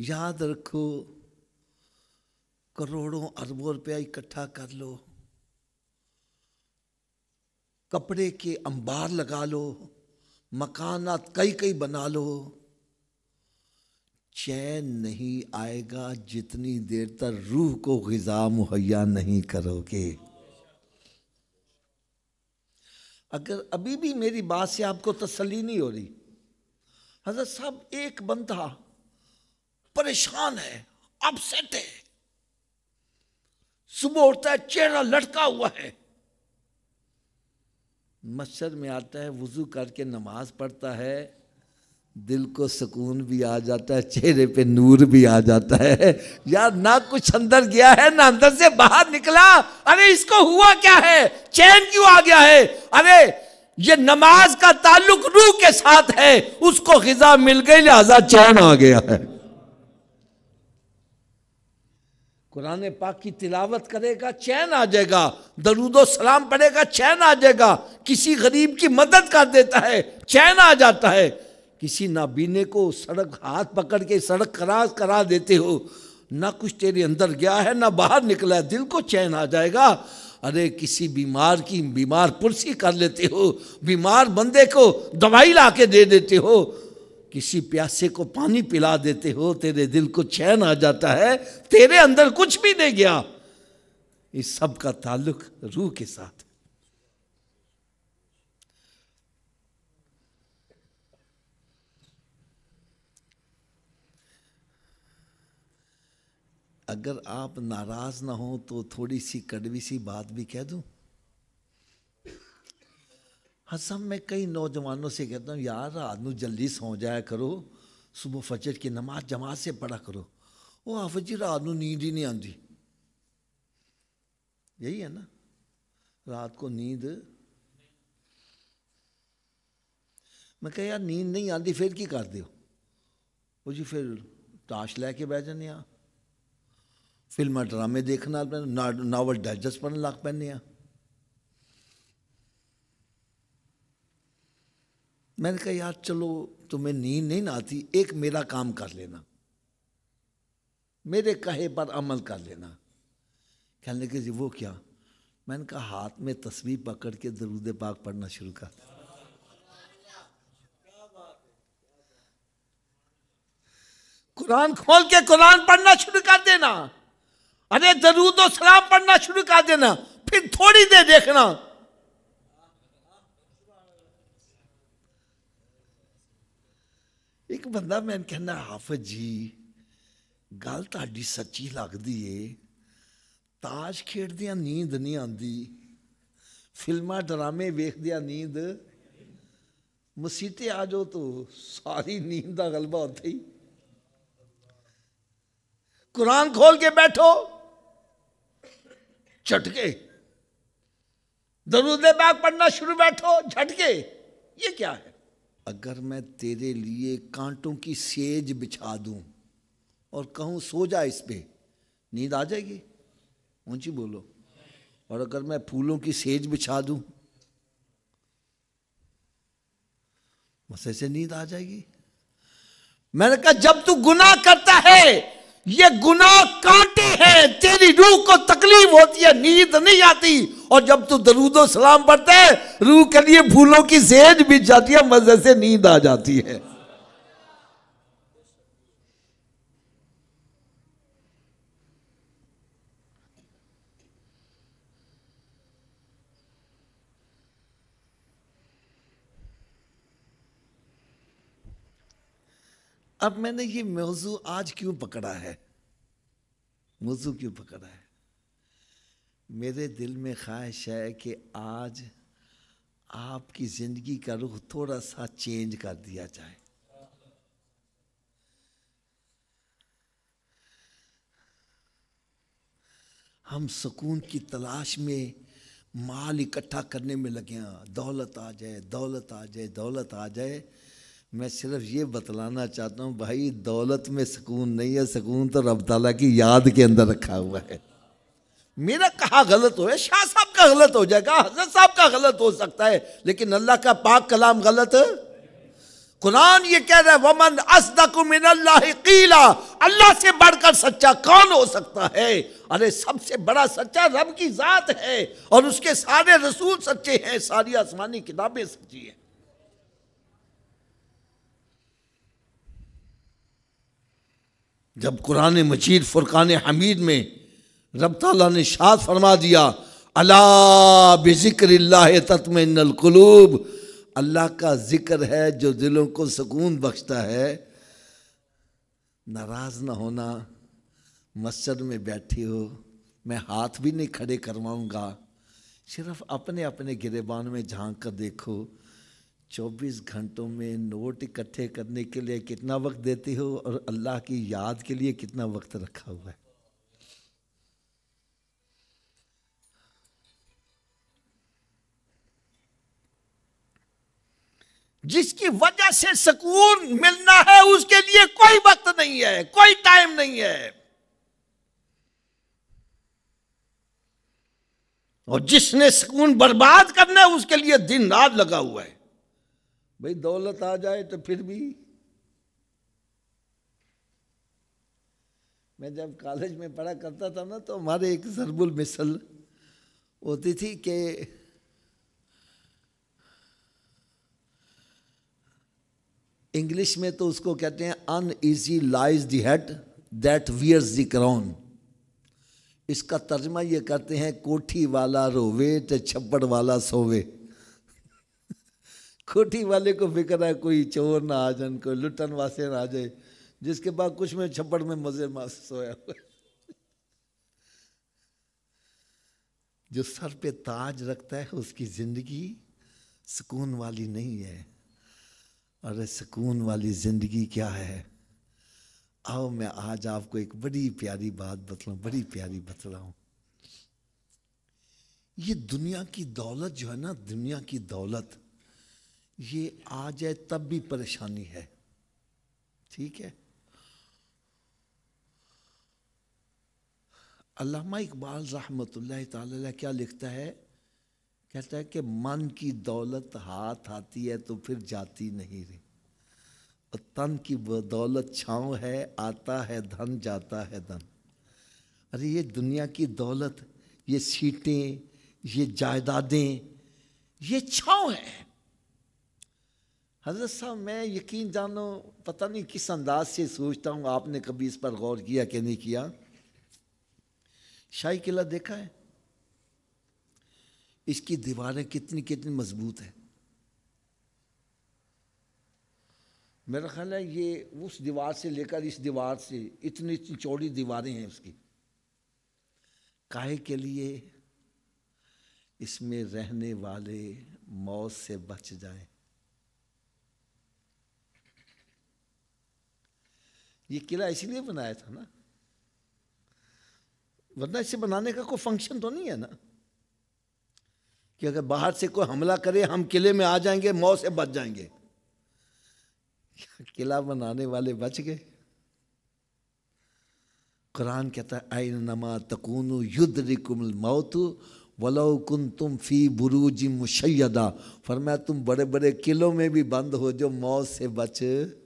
याद रखो करोड़ों अरबों रुपया इकट्ठा कर लो कपड़े के अंबार लगा लो मकान कई कई बना लो चैन नहीं आएगा जितनी देर तक रूह को गज़ा मुहैया नहीं करोगे अगर अभी भी मेरी बात से आपको तसली नहीं हो रही हजरत साहब एक बंदा परेशान है अपसेट है सुबह उठता है चेहरा लटका हुआ है मच्छर में आता है वजू करके नमाज पढ़ता है दिल को सुकून भी आ जाता है चेहरे पे नूर भी आ जाता है यार ना कुछ अंदर गया है ना अंदर से बाहर निकला अरे इसको हुआ क्या है चैन क्यों आ गया है अरे ये नमाज का ताल्लुक रूह के साथ है उसको गजा मिल गई लिहाजा चैन आ गया है कुरान पाक की तिलावत करेगा चैन आ जाएगा दरूदो सलाम पढ़ेगा चैन आ जाएगा किसी गरीब की मदद कर देता है चैन आ जाता है किसी नाबीने को सड़क हाथ पकड़ के सड़क करा करा देते हो ना कुछ तेरे अंदर गया है ना बाहर निकला है दिल को चैन आ जाएगा अरे किसी बीमार की बीमार पुरसी कर लेते हो बीमार बंदे को दवाई ला के दे देते हो किसी प्यासे को पानी पिला देते हो तेरे दिल को चैन आ जाता है तेरे अंदर कुछ भी नहीं गया इस सब का ताल्लुक रूह के साथ अगर आप नाराज ना हो तो थोड़ी सी कड़वी सी बात भी कह दूं हाँ सब मैं कई नौजवानों से कहता हूँ यार रात में जल्दी सो जाया करो सुबह फजर की नमाज जमात से पढ़ा करो वो हाफ जी रात को नींद ही नहीं आती यही है ना रात को नींद मैं कह यार नींद नहीं आती फिर की कर दो वो जी फिर ताश लैके बह जाने फिल्म ड्रामे देखने देखना नावल डायजस्ट पढ़ने लग पैने मैंने कहा यार चलो तुम्हें नींद नहीं ना आती एक मेरा काम कर लेना मेरे कहे पर अमल कर लेना कहने लगे जी वो क्या मैंने कहा हाथ में तस्वीर पकड़ के दरूद पाक पढ़ना शुरू कर कुरान खोल के कुरान पढ़ना शुरू कर देना अरे दरूद सलाम पढ़ना शुरू कर देना फिर थोड़ी देर देखना एक बंदा मैं कहना हाफज जी गल ती सची लगती है ताश खेड़द नींद नहीं आती फिल्मा ड्रामे वेखद नींद मसीते आ जाओ तो सारी नींद का गलबा उ कुरान खोल के बैठो झटके दरुदे पाक पढ़ना शुरू बैठो झटके ये क्या है अगर मैं तेरे लिए कांटों की सेज बिछा दूं और कहूं सो जा इस पे नींद आ जाएगी ऊंची बोलो और अगर मैं फूलों की सेज बिछा दूं बस से नींद आ जाएगी मैंने कहा जब तू गुनाह करता है ये गुनाह कांटे हैं तेरी रूह को तकलीफ होती है नींद नहीं आती और जब तू दरूदो सलाम पढ़ता है रूह के लिए फूलों की सेज बीत जाती है मजे से नींद आ जाती है अब मैंने ये मौजू आज क्यों पकड़ा है वजू क्यों पकड़ा है मेरे दिल में ख्वाहिश है कि आज आपकी ज़िंदगी का रुख थोड़ा सा चेंज कर दिया जाए हम सुकून की तलाश में माल इकट्ठा करने में लगे हैं दौलत आ जाए दौलत आ जाए दौलत आ जाए मैं सिर्फ ये बतलाना चाहता हूँ भाई दौलत में सुकून नहीं है सुकून तो रब तला की याद के अंदर रखा हुआ है मेरा कहा गलत हो शाह साहब का गलत हो जाएगा हजरत साहब का गलत हो सकता है लेकिन अल्लाह का पाक कलाम गलत है कुरान ये कह रहा है वमन असदकुमिनल्लाकीला अल्लाह से बढ़कर सच्चा कौन हो सकता है अरे सबसे बड़ा सच्चा रब की जात है और उसके सारे रसूल सच्चे हैं सारी आसमानी किताबें सच्ची हैं जब कुरान मजीद फ़ुरक़ान हमीद में रब तला ने शाद फरमा दिया अला तत्म नलकलूब अल्लाह का ज़िक्र है जो दिलों को सुकून बख्शता है नाराज़ ना होना मस्जिद में बैठी हो मैं हाथ भी नहीं खड़े करवाऊँगा सिर्फ अपने अपने गिरेबान में झांक कर देखो चौबीस घंटों में नोट इकट्ठे करने के लिए कितना वक्त देते हो और अल्लाह की याद के लिए कितना वक्त रखा हुआ है जिसकी वजह से सुकून मिलना है उसके लिए कोई वक्त नहीं है कोई टाइम नहीं है और जिसने सुकून बर्बाद करना है उसके लिए दिन रात लगा हुआ है भाई दौलत आ जाए तो फिर भी मैं जब कॉलेज में पढ़ा करता था ना तो हमारे एक जरबुल मिसल होती थी कि इंग्लिश में तो उसको कहते हैं uneasy lies the head that wears the crown इसका तर्जमा ये करते हैं कोठी वाला रोवे तो छप्पड़ वाला सोवे खोटी वाले को फिक्र है कोई चोर ना आ जाए कोई लुटन वास ना आ जाए जिसके बाद कुछ में छप्पड़ में मजे मास सोया हुआ जो सर पे ताज रखता है उसकी जिंदगी सुकून वाली नहीं है अरे सुकून वाली जिंदगी क्या है आओ मैं आज आपको एक बड़ी प्यारी बात बतलाऊं बड़ी प्यारी बतलाऊं ये दुनिया की दौलत जो है ना दुनिया की दौलत ये आ जाए तब भी परेशानी है ठीक है अल्लामा इकबाल रहमत ला क्या लिखता है कहता है कि मन की दौलत हाथ आती है तो फिर जाती नहीं रही और तन की दौलत छाँव है आता है धन जाता है धन अरे ये दुनिया की दौलत ये सीटें ये जायदादें ये छाँव है हजरत साहब मैं यकीन जानो पता नहीं किस अंदाज से सोचता हूँ आपने कभी इस पर गौर किया कि नहीं किया शाही किला देखा है इसकी दीवारें कितनी कितनी मजबूत हैं मेरा ख्याल है ये उस दीवार से लेकर इस दीवार से इतनी इतनी चौड़ी दीवारें हैं उसकी काहे के लिए इसमें रहने वाले मौत से बच जाएं ये किला इसीलिए बनाया था ना वरना इसे बनाने का कोई फंक्शन तो नहीं है ना कि अगर बाहर से कोई हमला करे हम किले में आ जाएंगे मौत से बच जाएंगे किला बनाने वाले बच गए कुरान कहता है आई नमा तकून युद्ध रिकुमल मौत वलो कुन तुम फी बुरूज मुशैदा फरमाया तुम बड़े बड़े किलों में भी बंद हो जो मौत से बच